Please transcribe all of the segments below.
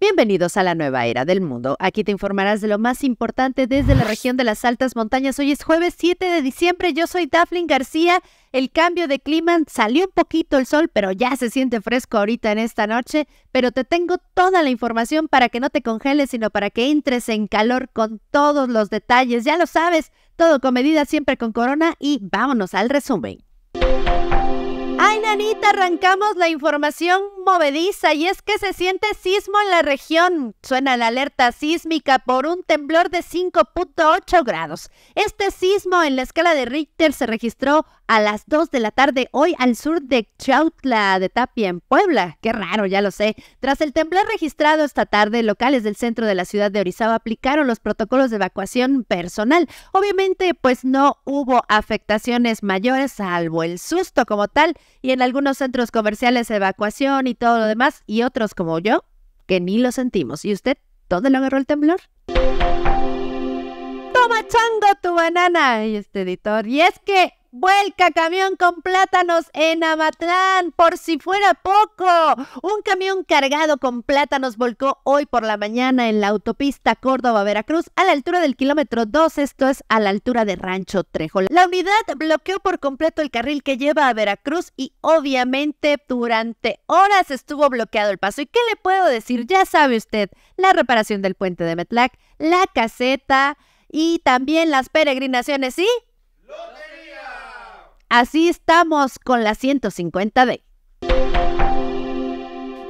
Bienvenidos a la nueva era del mundo. Aquí te informarás de lo más importante desde la región de las altas montañas. Hoy es jueves 7 de diciembre. Yo soy Daflin García. El cambio de clima salió un poquito el sol, pero ya se siente fresco ahorita en esta noche. Pero te tengo toda la información para que no te congeles, sino para que entres en calor con todos los detalles. Ya lo sabes, todo con medida, siempre con corona. Y vámonos al resumen. Anita, arrancamos la información movediza y es que se siente sismo en la región. Suena la alerta sísmica por un temblor de 5.8 grados. Este sismo en la escala de Richter se registró a las 2 de la tarde hoy al sur de Chautla de Tapia, en Puebla. Qué raro, ya lo sé. Tras el temblor registrado esta tarde, locales del centro de la ciudad de Orizaba aplicaron los protocolos de evacuación personal. Obviamente, pues no hubo afectaciones mayores, salvo el susto como tal, y en algunos centros comerciales evacuación y todo lo demás, y otros como yo, que ni lo sentimos. ¿Y usted dónde lo agarró el temblor? Toma chango tu banana, y este editor. Y es que vuelca camión con plátanos en Amatlán, por si fuera poco. Un camión cargado con plátanos volcó hoy por la mañana en la autopista Córdoba-Veracruz a la altura del kilómetro 2, esto es a la altura de Rancho Trejo. La unidad bloqueó por completo el carril que lleva a Veracruz y obviamente durante horas estuvo bloqueado el paso. ¿Y qué le puedo decir? Ya sabe usted, la reparación del puente de Metlac, la caseta y también las peregrinaciones ¿sí? Así estamos con la 150D.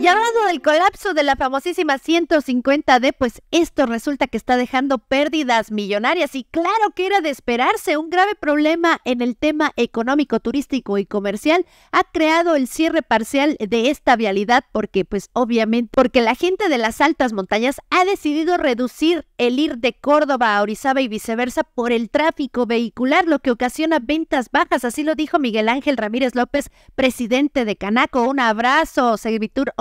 Y hablando del colapso de la famosísima 150D, pues esto resulta que está dejando pérdidas millonarias y claro que era de esperarse. Un grave problema en el tema económico, turístico y comercial ha creado el cierre parcial de esta vialidad porque pues obviamente porque la gente de las altas montañas ha decidido reducir el ir de Córdoba a Orizaba y viceversa por el tráfico vehicular, lo que ocasiona ventas bajas. Así lo dijo Miguel Ángel Ramírez López, presidente de Canaco. Un abrazo, Servitur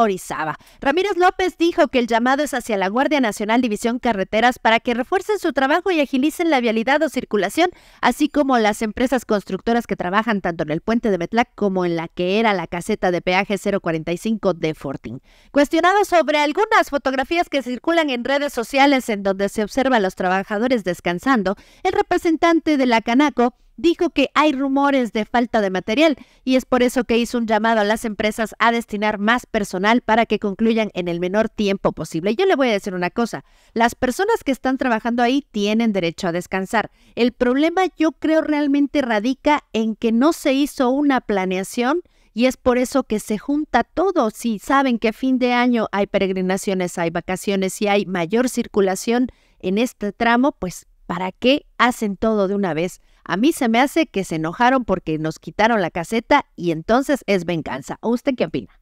Ramírez López dijo que el llamado es hacia la Guardia Nacional División Carreteras para que refuercen su trabajo y agilicen la vialidad o circulación, así como las empresas constructoras que trabajan tanto en el puente de Betlac como en la que era la caseta de peaje 045 de Fortín. Cuestionado sobre algunas fotografías que circulan en redes sociales en donde se observa a los trabajadores descansando, el representante de la Canaco dijo que hay rumores de falta de material y es por eso que hizo un llamado a las empresas a destinar más personal para que concluyan en el menor tiempo posible. Yo le voy a decir una cosa, las personas que están trabajando ahí tienen derecho a descansar. El problema yo creo realmente radica en que no se hizo una planeación y es por eso que se junta todo. Si saben que a fin de año hay peregrinaciones, hay vacaciones y hay mayor circulación en este tramo, pues ¿para qué hacen todo de una vez? A mí se me hace que se enojaron porque nos quitaron la caseta y entonces es venganza. usted qué opina?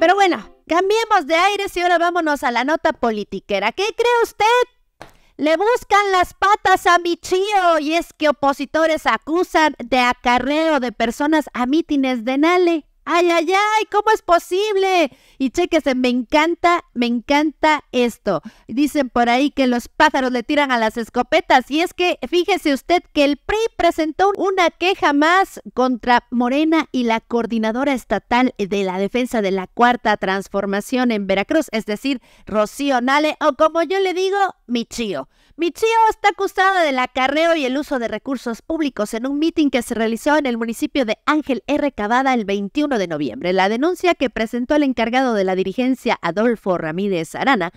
Pero bueno, cambiemos de aire y ahora vámonos a la nota politiquera. ¿Qué cree usted? Le buscan las patas a mi tío y es que opositores acusan de acarreo de personas a mítines de Nale ay, ay, ay, ¿cómo es posible? Y chequese, me encanta, me encanta esto. Dicen por ahí que los pájaros le tiran a las escopetas. Y es que fíjese usted que el PRI presentó una queja más contra Morena y la coordinadora estatal de la defensa de la cuarta transformación en Veracruz, es decir, Rocío Nale, o como yo le digo, mi chío. está acusada del acarreo y el uso de recursos públicos en un mitin que se realizó en el municipio de Ángel R. Cabada el 21 de noviembre, la denuncia que presentó el encargado de la dirigencia Adolfo Ramírez Arana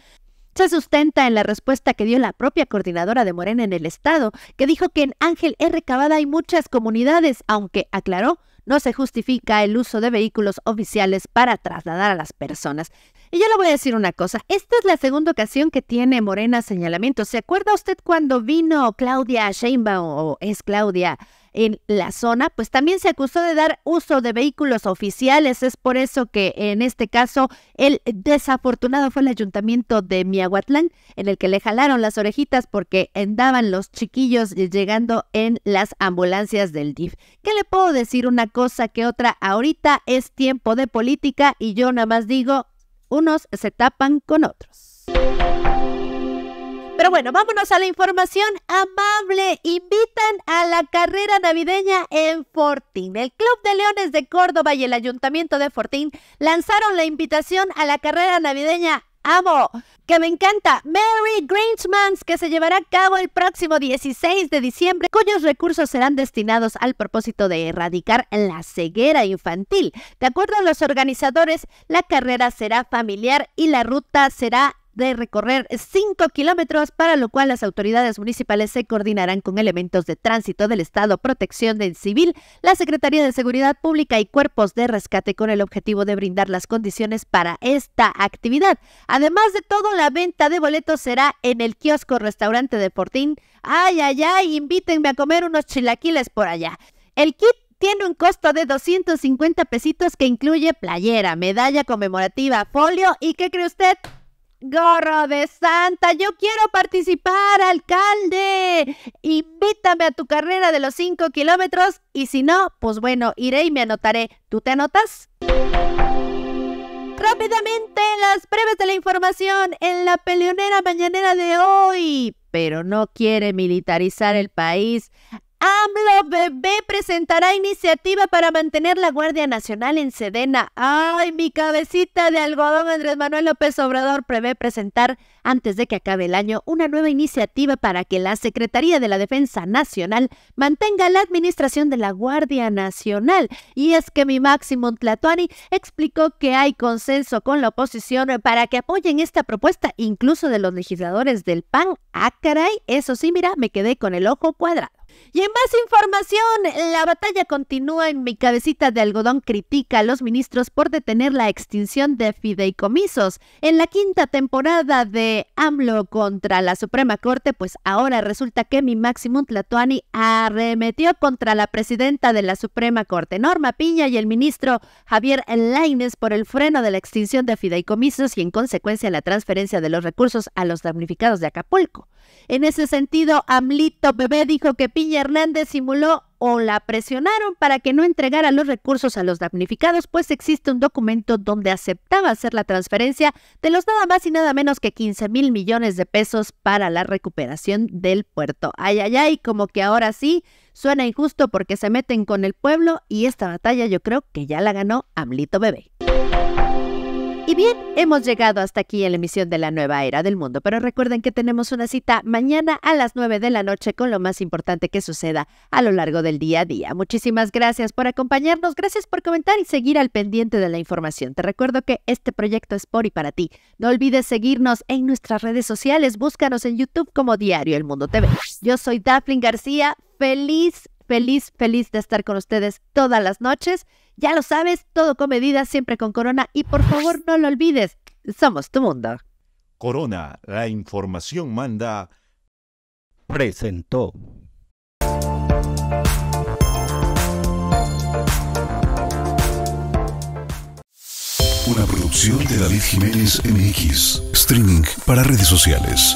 se sustenta en la respuesta que dio la propia coordinadora de Morena en el Estado, que dijo que en Ángel R. Cabada hay muchas comunidades, aunque aclaró, no se justifica el uso de vehículos oficiales para trasladar a las personas. Y yo le voy a decir una cosa, esta es la segunda ocasión que tiene Morena señalamiento. ¿Se acuerda usted cuando vino Claudia Sheinbaum o es Claudia en la zona, pues también se acusó de dar uso de vehículos oficiales. Es por eso que en este caso el desafortunado fue el ayuntamiento de Miahuatlán, en el que le jalaron las orejitas porque andaban los chiquillos llegando en las ambulancias del DIF. ¿Qué le puedo decir una cosa que otra? Ahorita es tiempo de política y yo nada más digo, unos se tapan con otros. Pero bueno, vámonos a la información amable. Invitan a la carrera navideña en Fortín. El Club de Leones de Córdoba y el Ayuntamiento de Fortín lanzaron la invitación a la carrera navideña amo, que me encanta, Mary Grinchmans, que se llevará a cabo el próximo 16 de diciembre, cuyos recursos serán destinados al propósito de erradicar la ceguera infantil. De acuerdo a los organizadores, la carrera será familiar y la ruta será de recorrer 5 kilómetros, para lo cual las autoridades municipales se coordinarán con elementos de tránsito del Estado, protección del civil, la Secretaría de Seguridad Pública y cuerpos de rescate con el objetivo de brindar las condiciones para esta actividad. Además de todo, la venta de boletos será en el kiosco restaurante de Ay, ay, ay, invítenme a comer unos chilaquiles por allá. El kit tiene un costo de 250 pesitos que incluye playera, medalla conmemorativa, folio y ¿qué cree usted? Gorro de Santa, yo quiero participar, alcalde. Invítame a tu carrera de los 5 kilómetros y si no, pues bueno, iré y me anotaré. ¿Tú te anotas? Rápidamente, las pruebas de la información en la peleonera mañanera de hoy. Pero no quiere militarizar el país. AMLO bebé presentará iniciativa para mantener la Guardia Nacional en Sedena. Ay, mi cabecita de algodón Andrés Manuel López Obrador prevé presentar antes de que acabe el año una nueva iniciativa para que la Secretaría de la Defensa Nacional mantenga la administración de la Guardia Nacional. Y es que mi Máximo Tlatuani explicó que hay consenso con la oposición para que apoyen esta propuesta, incluso de los legisladores del PAN. Ah, caray, eso sí, mira, me quedé con el ojo cuadrado. Y en más información, la batalla continúa en mi cabecita de algodón critica a los ministros por detener la extinción de fideicomisos. En la quinta temporada de AMLO contra la Suprema Corte, pues ahora resulta que mi máximo Tlatuani arremetió contra la presidenta de la Suprema Corte, Norma Piña, y el ministro Javier Laines por el freno de la extinción de fideicomisos y en consecuencia la transferencia de los recursos a los damnificados de Acapulco. En ese sentido, AMLito Bebé dijo que Piña Hernández simuló o la presionaron para que no entregara los recursos a los damnificados, pues existe un documento donde aceptaba hacer la transferencia de los nada más y nada menos que 15 mil millones de pesos para la recuperación del puerto. Ay, ay, ay, como que ahora sí suena injusto porque se meten con el pueblo y esta batalla yo creo que ya la ganó Amlito Bebé. Y bien, hemos llegado hasta aquí en la emisión de la nueva era del mundo, pero recuerden que tenemos una cita mañana a las 9 de la noche con lo más importante que suceda a lo largo del día a día. Muchísimas gracias por acompañarnos, gracias por comentar y seguir al pendiente de la información. Te recuerdo que este proyecto es por y para ti. No olvides seguirnos en nuestras redes sociales, búscanos en YouTube como Diario El Mundo TV. Yo soy Daphne García, feliz, feliz, feliz de estar con ustedes todas las noches. Ya lo sabes, todo con medida, siempre con Corona y por favor no lo olvides, somos tu mundo. Corona, la información manda, presentó. Una producción de David Jiménez MX, streaming para redes sociales.